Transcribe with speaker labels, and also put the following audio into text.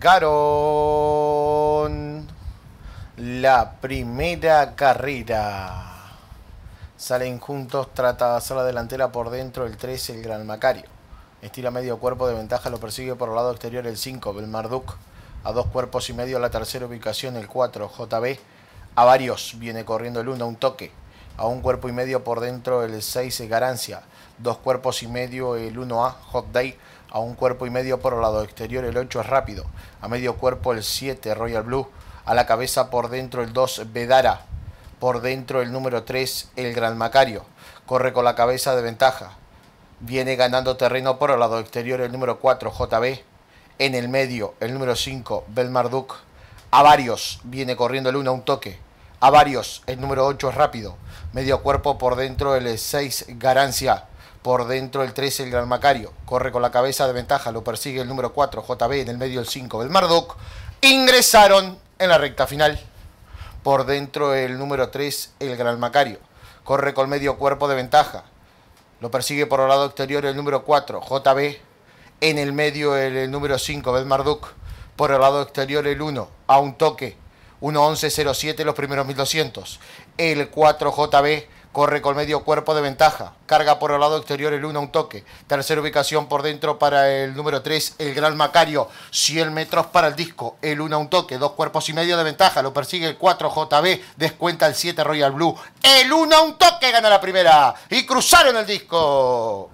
Speaker 1: garón la primera carrera. Salen juntos, trata de hacer la delantera por dentro el 3, el Gran Macario. Estira medio cuerpo de ventaja, lo persigue por el lado exterior el 5, Marduk. A dos cuerpos y medio la tercera ubicación, el 4, JB. A varios viene corriendo el 1, un toque. A un cuerpo y medio por dentro el 6, Garancia dos cuerpos y medio el 1A, Hot Day, a un cuerpo y medio por el lado exterior el 8 es rápido, a medio cuerpo el 7 Royal Blue, a la cabeza por dentro el 2 Vedara, por dentro el número 3 el Gran Macario, corre con la cabeza de ventaja, viene ganando terreno por el lado exterior el número 4 JB, en el medio el número 5 Belmarduk, a varios viene corriendo el 1 a un toque, a varios el número 8 es rápido, medio cuerpo por dentro el 6 Garancia, por dentro el 3, el Gran Macario. Corre con la cabeza de ventaja. Lo persigue el número 4, JB. En el medio el 5, Belmarduk. Ingresaron en la recta final. Por dentro el número 3, el Gran Macario. Corre con el medio cuerpo de ventaja. Lo persigue por el lado exterior el número 4, JB. En el medio el, número 5, Belmarduk. Por el lado exterior el 1, a un toque. 1107 los primeros 1200. El 4JB corre con medio cuerpo de ventaja, carga por el lado exterior el 1 a un toque, tercera ubicación por dentro para el número 3, el Gran Macario, 100 metros para el disco, el 1 a un toque, dos cuerpos y medio de ventaja, lo persigue el 4 JB, descuenta el 7 Royal Blue, el 1 a un toque gana la primera y cruzaron el disco.